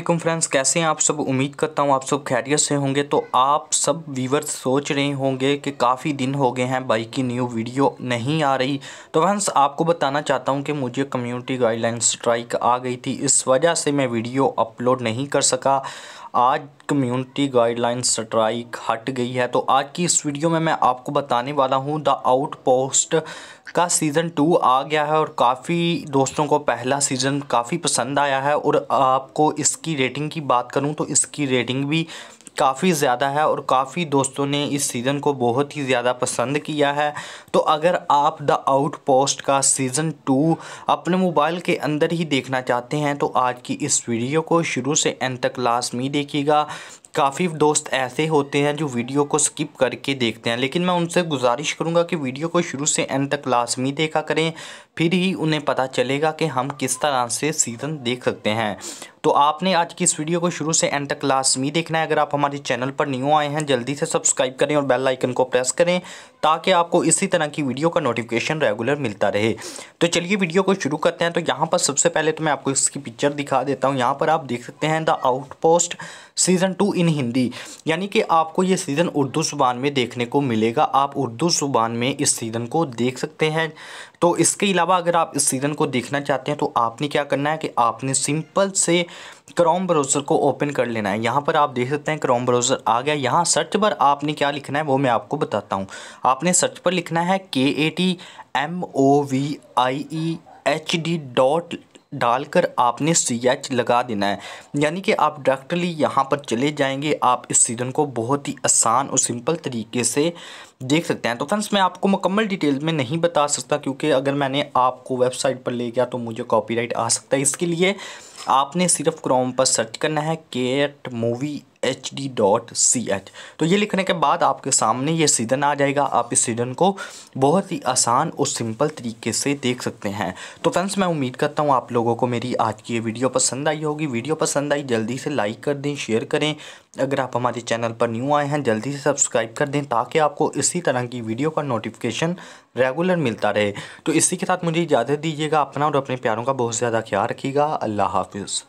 Aslam friends कैसे हैं आप सब उम्मीद करता हूं आप सब खैरियत से होंगे तो आप सब व्यूवर्स सोच रहे होंगे कि काफ़ी दिन हो गए हैं बाइक की न्यू वीडियो नहीं आ रही तो फ्रेंड्स आपको बताना चाहता हूं कि मुझे कम्युनिटी गाइडलाइन स्ट्राइक आ गई थी इस वजह से मैं वीडियो अपलोड नहीं कर सका आज कम्युनिटी गाइडलाइन स्ट्राइक हट गई है तो आज की इस वीडियो में मैं आपको बताने वाला हूँ द आउटपोस्ट का सीज़न टू आ गया है और काफ़ी दोस्तों को पहला सीज़न काफ़ी पसंद आया है और आपको इसकी रेटिंग की बात करूँ तो इसकी रेटिंग भी काफ़ी ज़्यादा है और काफ़ी दोस्तों ने इस सीज़न को बहुत ही ज़्यादा पसंद किया है तो अगर आप द आउटपोस्ट का सीज़न टू अपने मोबाइल के अंदर ही देखना चाहते हैं तो आज की इस वीडियो को शुरू से एंड तक में देखिएगा काफ़ी दोस्त ऐसे होते हैं जो वीडियो को स्किप करके देखते हैं लेकिन मैं उनसे गुजारिश करूंगा कि वीडियो को शुरू से एंड तक लाजमी देखा करें फिर ही उन्हें पता चलेगा कि हम किस तरह से सीज़न देख सकते हैं तो आपने आज की इस वीडियो को शुरू से एंड तक लाजमी देखना है अगर आप हमारे चैनल पर न्यू आए हैं जल्दी से सब्सक्राइब करें और बेल आइकन को प्रेस करें ताकि आपको इसी तरह की वीडियो का नोटिफिकेशन रेगुलर मिलता रहे तो चलिए वीडियो को शुरू करते हैं तो यहाँ पर सबसे पहले तो मैं आपको इसकी पिक्चर दिखा देता हूँ यहाँ पर आप देख सकते हैं The Outpost season two in Hindi यानी कि आपको ये सीज़न उर्दू ज़ुबान में देखने को मिलेगा आप उर्दू ज़ुबान में इस सीज़न को देख सकते हैं तो इसके अलावा अगर आप इस सीज़न को देखना चाहते हैं तो आपने क्या करना है कि आपने सिंपल से क्रोम ब्राउज़र को ओपन कर लेना है यहाँ पर आप देख सकते हैं क्रोम ब्राउज़र आ गया यहाँ सर्च पर आपने क्या लिखना है वो मैं आपको बताता हूँ आपने सर्च पर लिखना है K A T M O V I E H D dot डालकर आपने सी एच लगा देना है यानी कि आप डायरेक्टली यहाँ पर चले जाएंगे आप इस सीजन को बहुत ही आसान और सिंपल तरीके से देख सकते हैं तो फ्रेंड्स मैं आपको मुकम्मल डिटेल में नहीं बता सकता क्योंकि अगर मैंने आपको वेबसाइट पर ले गया तो मुझे कॉपीराइट आ सकता है इसके लिए आपने सिर्फ क्रोम पर सर्च करना है Kat movie H D dot C H तो ये लिखने के बाद आपके सामने ये सीधन आ जाएगा आप इस सीजन को बहुत ही आसान और सिंपल तरीके से देख सकते हैं तो फ्रेंड्स मैं उम्मीद करता हूँ आप लोगों को मेरी आज की ये वीडियो पसंद आई होगी वीडियो पसंद आई जल्दी से लाइक कर दें शेयर करें अगर आप हमारे चैनल पर न्यू आए हैं जल्दी से सब्सक्राइब कर दें ताकि आपको इसी तरह की वीडियो का नोटिफिकेशन रेगुलर मिलता रहे तो इसी के साथ मुझे इजाज़त दीजिएगा अपना और अपने प्यारों का बहुत ज़्यादा ख्याल रखिएगा अल्लाह हाफिज़